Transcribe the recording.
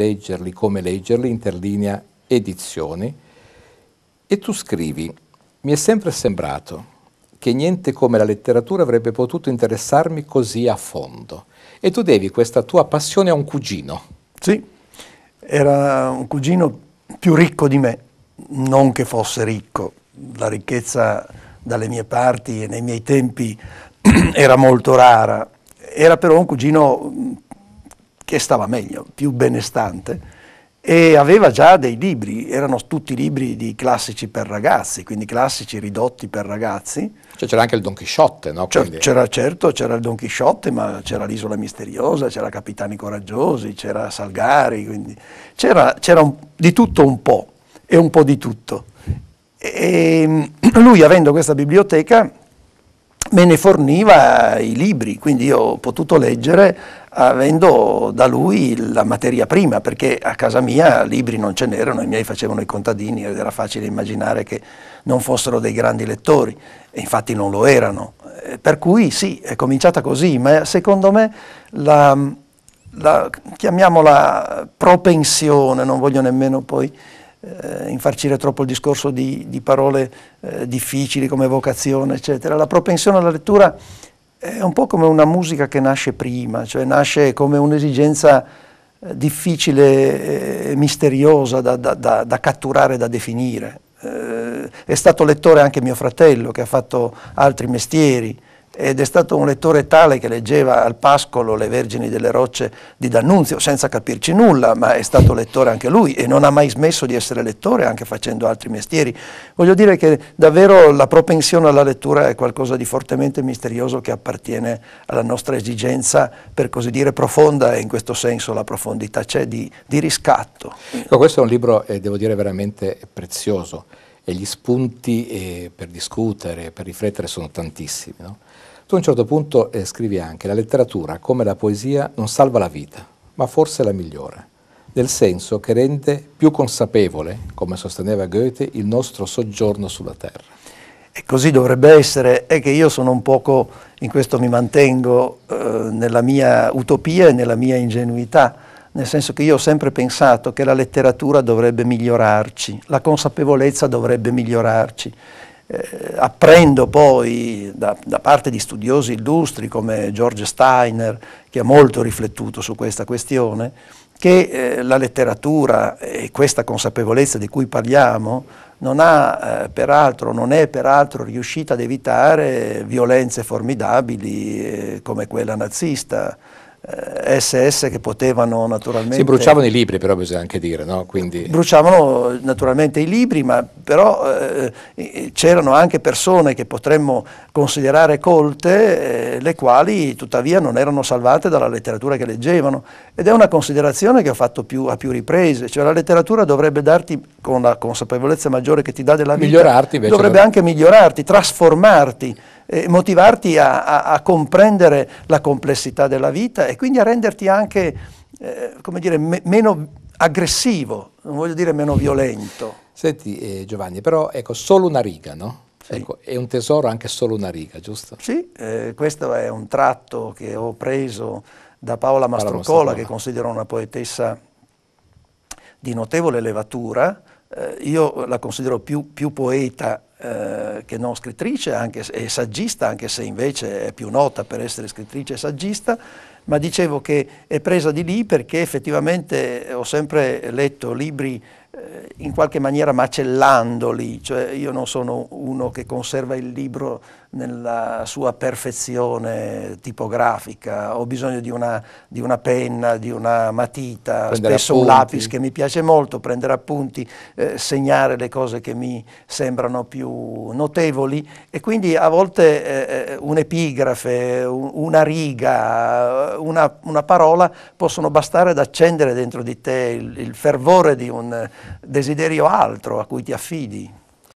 leggerli, come leggerli, interlinea edizioni, e tu scrivi, mi è sempre sembrato che niente come la letteratura avrebbe potuto interessarmi così a fondo. E tu devi questa tua passione a un cugino. Sì, era un cugino più ricco di me, non che fosse ricco, la ricchezza dalle mie parti e nei miei tempi era molto rara, era però un cugino che stava meglio, più benestante, e aveva già dei libri, erano tutti libri di classici per ragazzi, quindi classici ridotti per ragazzi. Cioè c'era anche il Don Chisciotte, no? Cioè, quindi... C'era certo, c'era il Don Chisciotte, ma c'era l'Isola Misteriosa, c'era Capitani Coraggiosi, c'era Salgari, quindi c'era, c'era di tutto un po' e un po' di tutto. E ehm, lui avendo questa biblioteca me ne forniva i libri, quindi io ho potuto leggere avendo da lui la materia prima, perché a casa mia libri non ce n'erano, i miei facevano i contadini ed era facile immaginare che non fossero dei grandi lettori, e infatti non lo erano. Eh, per cui sì, è cominciata così, ma secondo me la, la chiamiamola propensione, non voglio nemmeno poi eh, infarcire troppo il discorso di, di parole eh, difficili come vocazione, eccetera. La propensione alla lettura è un po' come una musica che nasce prima, cioè nasce come un'esigenza eh, difficile e misteriosa da, da, da, da catturare, da definire. Eh, è stato lettore anche mio fratello che ha fatto altri mestieri, ed è stato un lettore tale che leggeva al pascolo Le Vergini delle Rocce di D'Annunzio senza capirci nulla, ma è stato lettore anche lui e non ha mai smesso di essere lettore anche facendo altri mestieri. Voglio dire che davvero la propensione alla lettura è qualcosa di fortemente misterioso che appartiene alla nostra esigenza, per così dire, profonda e in questo senso la profondità c'è di, di riscatto. Ecco, questo è un libro, eh, devo dire, veramente prezioso e gli spunti eh, per discutere, per riflettere sono tantissimi. No? Tu a un certo punto eh, scrivi anche la letteratura, come la poesia, non salva la vita, ma forse la migliora, nel senso che rende più consapevole, come sosteneva Goethe, il nostro soggiorno sulla terra. E così dovrebbe essere, è che io sono un poco, in questo mi mantengo, eh, nella mia utopia e nella mia ingenuità nel senso che io ho sempre pensato che la letteratura dovrebbe migliorarci, la consapevolezza dovrebbe migliorarci. Eh, apprendo poi da, da, parte di studiosi illustri come George Steiner, che ha molto riflettuto su questa questione, che eh, la letteratura e questa consapevolezza di cui parliamo non, ha, eh, peraltro, non è peraltro riuscita ad evitare violenze formidabili eh, come quella nazista eh, SS che potevano naturalmente... Si bruciavano i libri però bisogna anche dire, no? Quindi... Bruciavano naturalmente i libri, ma però eh, c'erano anche persone che potremmo considerare colte, eh, le quali tuttavia non erano salvate dalla letteratura che leggevano. Ed è una considerazione che ho fatto più, a più riprese, cioè la letteratura dovrebbe darti, con la consapevolezza maggiore che ti dà della vita, dovrebbe anche migliorarti, trasformarti eh, motivarti a, a, a, comprendere la complessità della vita e quindi a renderti anche, eh, come dire, me, meno aggressivo, non voglio dire meno violento. Senti eh, Giovanni, però ecco, solo una riga, no? Sì. Ecco, è un tesoro anche solo una riga, giusto? Sì, eh, questo è un tratto che ho preso da Paola Mastrocola, che considero una poetessa di notevole levatura. Eh, io la considero più, più poeta eh, che non scrittrice anche, e saggista, anche se invece è più nota per essere scrittrice e saggista, ma dicevo che è presa di lì perché effettivamente ho sempre letto libri eh, in qualche maniera macellandoli, cioè io non sono uno che conserva il libro nella sua perfezione tipografica, ho bisogno di una, di una penna, di una matita, prendere spesso appunti. un lapis che mi piace molto, prendere appunti, eh, segnare le cose che mi sembrano più notevoli e quindi a volte eh, eh, un'epigrafe, un, una riga, una, una, parola possono bastare ad accendere dentro di te il, il fervore di un desiderio altro a cui ti affidi.